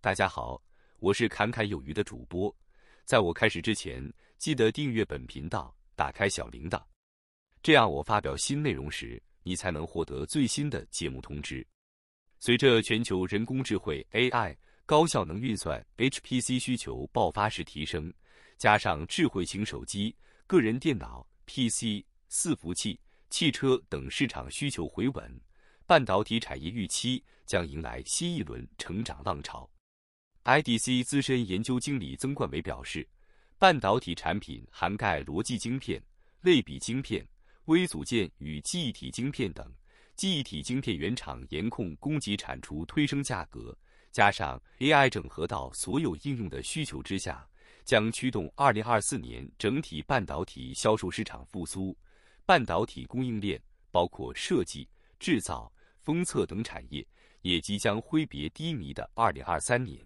大家好，我是侃侃有余的主播。在我开始之前，记得订阅本频道，打开小铃铛，这样我发表新内容时，你才能获得最新的节目通知。随着全球人工智能 AI 高效能运算 HPC 需求爆发式提升，加上智慧型手机、个人电脑、PC、四服务器、汽车等市场需求回稳，半导体产业预期将迎来新一轮成长浪潮。IDC 资深研究经理曾冠伟表示，半导体产品涵盖逻辑晶片、类比晶片、微组件与记忆体晶片等。记忆体晶片原厂严控供给产出，推升价格，加上 AI 整合到所有应用的需求之下，将驱动2024年整体半导体销售市场复苏。半导体供应链包括设计、制造、封测等产业，也即将挥别低迷的2023年。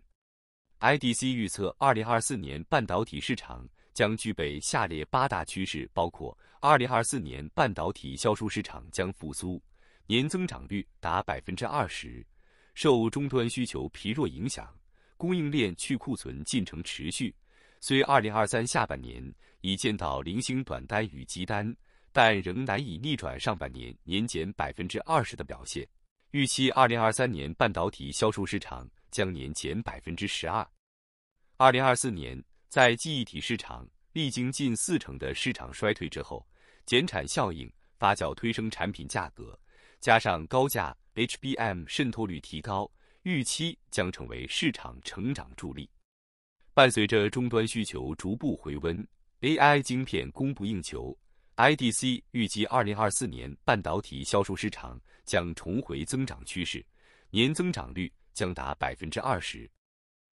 IDC 预测，2024年半导体市场将具备下列八大趋势，包括：2024年半导体销售市场将复苏，年增长率达百分之二十。受终端需求疲弱影响，供应链去库存进程持续。虽2023下半年已见到零星短单与急单，但仍难以逆转上半年年减百分之二十的表现。预期2023年半导体销售市场将年减百分之十二。二零二四年，在记忆体市场历经近四成的市场衰退之后，减产效应发酵推升产品价格，加上高价 HBM 渗透率提高，预期将成为市场成长助力。伴随着终端需求逐步回温，AI 晶片供不应求，IDC 预计二零二四年半导体销售市场将重回增长趋势，年增长率将达百分之二十。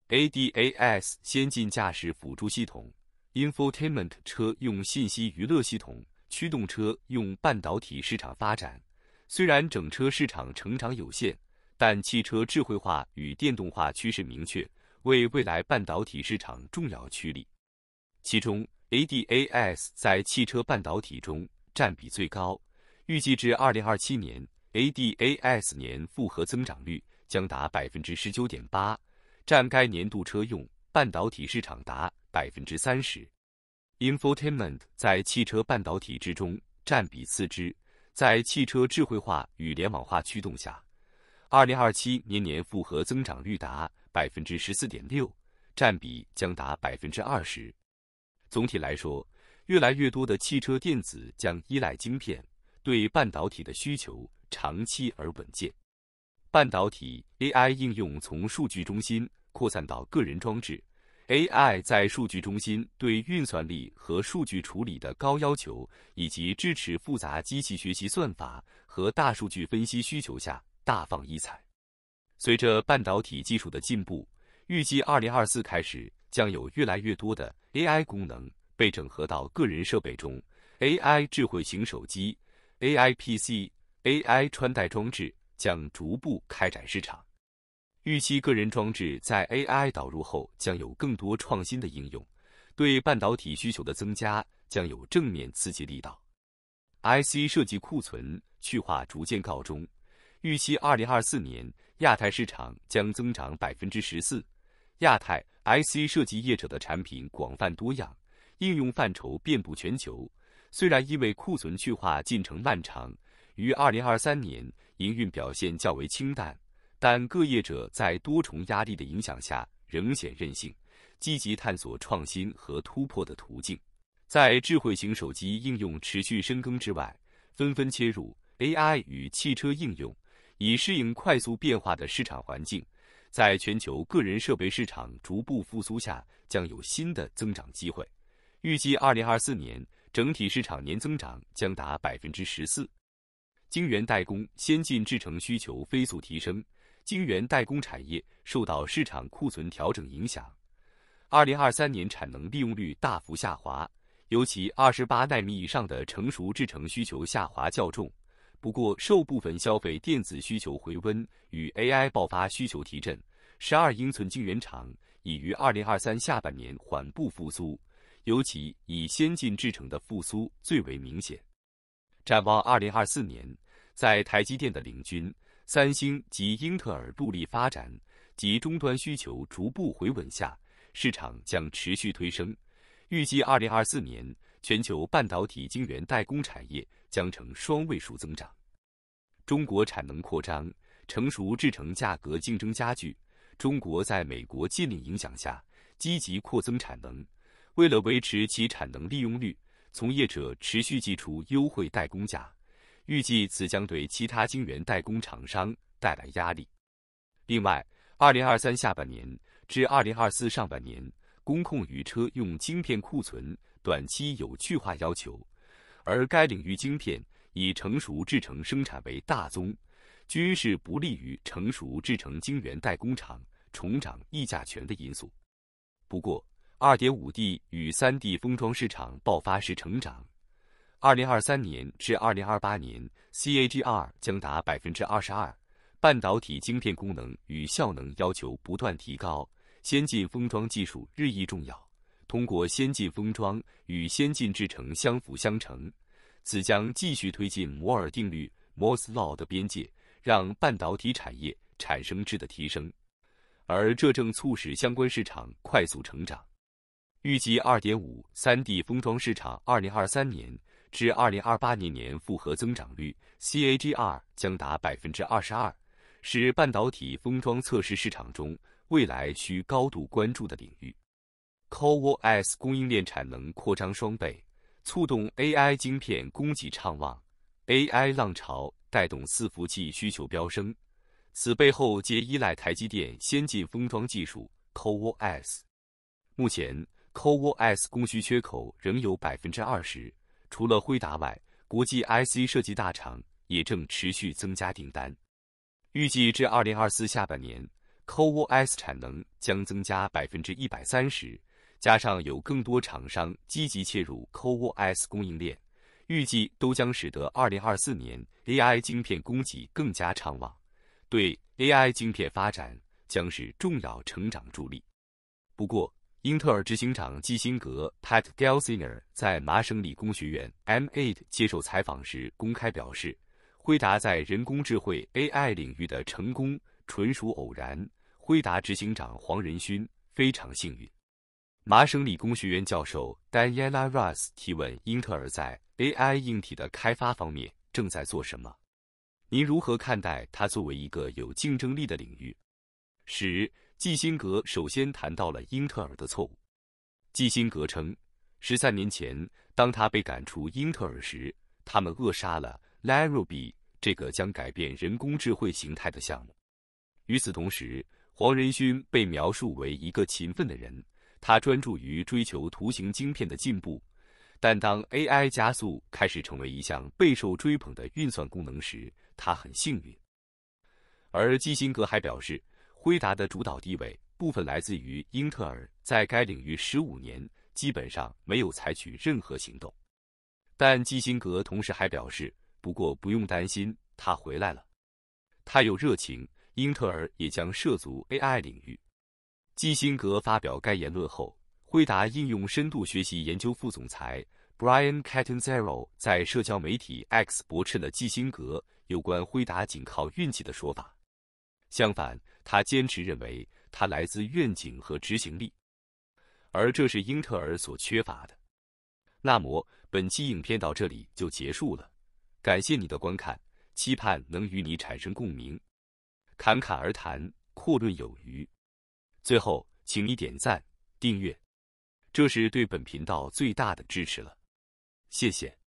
ADAS 先进驾驶辅助系统，infotainment 车用信息娱乐系统，驱动车用半导体市场发展。虽然整车市场成长有限，但汽车智慧化与电动化趋势明确，为未来半导体市场重要驱力。其中，ADAS 在汽车半导体中占比最高，预计至二零二七年，ADAS 年复合增长率将达百分之十九点八。占该年度车用半导体市场达百分之三十。Infotainment 在汽车半导体之中占比次之，在汽车智慧化与联网化驱动下，二零二七年年复合增长率达百分之十四点六，占比将达百分之二十。总体来说，越来越多的汽车电子将依赖晶片，对半导体的需求长期而稳健。半导体 AI 应用从数据中心。扩散到个人装置，AI 在数据中心对运算力和数据处理的高要求，以及支持复杂机器学习算法和大数据分析需求下大放异彩。随着半导体技术的进步，预计二零二四开始将有越来越多的 AI 功能被整合到个人设备中，AI 智慧型手机、AI PC、AI 穿戴装置将逐步开展市场。预期个人装置在 AI 导入后将有更多创新的应用，对半导体需求的增加将有正面刺激力道。IC 设计库存去化逐渐告终，预期2024年亚太市场将增长14%。亚太 IC 设计业者的产品广泛多样，应用范畴遍布全球。虽然因为库存去化进程漫长，于2023年营运表现较为清淡。但各业者在多重压力的影响下仍显韧性，积极探索创新和突破的途径。在智慧型手机应用持续深耕之外，纷纷切入 AI 与汽车应用，以适应快速变化的市场环境。在全球个人设备市场逐步复苏下，将有新的增长机会。预计二零二四年整体市场年增长将达百分之十四。晶圆代工先进制程需求飞速提升。晶圆代工产业受到市场库存调整影响，二零二三年产能利用率大幅下滑，尤其二十八纳米以上的成熟制程需求下滑较重。不过，受部分消费电子需求回温与 AI 爆发需求提振，十二英寸晶圆厂已于二零二三下半年缓步复苏，尤其以先进制程的复苏最为明显。展望二零二四年，在台积电的领军。三星及英特尔陆力发展及终端需求逐步回稳下，市场将持续推升。预计二零二四年，全球半导体晶圆代工产业将呈双位数增长。中国产能扩张，成熟制程价格竞争加剧。中国在美国禁令影响下，积极扩增产能，为了维持其产能利用率，从业者持续祭出优惠代工价。预计此将对其他晶圆代工厂商带来压力。另外，二零二三下半年至二零二四上半年，工控与车用晶片库存短期有去化要求，而该领域晶片以成熟制成生产为大宗，均是不利于成熟制成晶圆代工厂重掌议价权的因素。不过，二点五 D 与三 D 封装市场爆发式成长。二零二三年至二零二八年，CAGR 将达百分之二十二。半导体晶片功能与效能要求不断提高，先进封装技术日益重要。通过先进封装与先进制成相辅相成，此将继续推进摩尔定律 （Moore's Law） 的边界，让半导体产业产生质的提升。而这正促使相关市场快速成长。预计二点五三 D 封装市场，二零二三年。至二零二八年年复合增长率 （CAGR） 将达百分之二十二，是半导体封装测试市场中未来需高度关注的领域。CoWoS 供应链产能扩张双倍，促动 AI 晶片供给畅旺，AI 浪潮带动伺服器需求飙升，此背后皆依赖台积电先进封装技术 CoWoS。目前 CoWoS 供需缺口仍有百分之二十。除了辉达外，国际 IC 设计大厂也正持续增加订单。预计至二零二四下半年，CoWoS 产能将增加百分之一百三十，加上有更多厂商积极切入 CoWoS 供应链，预计都将使得二零二四年 AI 晶片供给更加畅旺，对 AI 晶片发展将是重要成长助力。不过，英特尔执行长基辛格 Pat Gelsinger 在麻省理工学院 M8 接受采访时公开表示，辉达在人工智能 AI 领域的成功纯属偶然。辉达执行长黄仁勋非常幸运。麻省理工学院教授 Daniela Rus 提问：英特尔在 AI 硬体的开发方面正在做什么？您如何看待它作为一个有竞争力的领域？十。基辛格首先谈到了英特尔的错误。基辛格称，十三年前，当他被赶出英特尔时，他们扼杀了 Larrabee 这个将改变人工智慧形态的项目。与此同时，黄仁勋被描述为一个勤奋的人，他专注于追求图形晶片的进步。但当 AI 加速开始成为一项备受追捧的运算功能时，他很幸运。而基辛格还表示。辉达的主导地位部分来自于英特尔在该领域十五年基本上没有采取任何行动，但基辛格同时还表示，不过不用担心，他回来了，他有热情，英特尔也将涉足 AI 领域。基辛格发表该言论后，辉达应用深度学习研究副总裁 Brian c a t a n z e r o 在社交媒体 X 驳斥了基辛格有关辉达仅靠运气的说法，相反。他坚持认为，它来自愿景和执行力，而这是英特尔所缺乏的。那么本期影片到这里就结束了，感谢你的观看，期盼能与你产生共鸣。侃侃而谈，阔论有余。最后，请你点赞、订阅，这是对本频道最大的支持了。谢谢。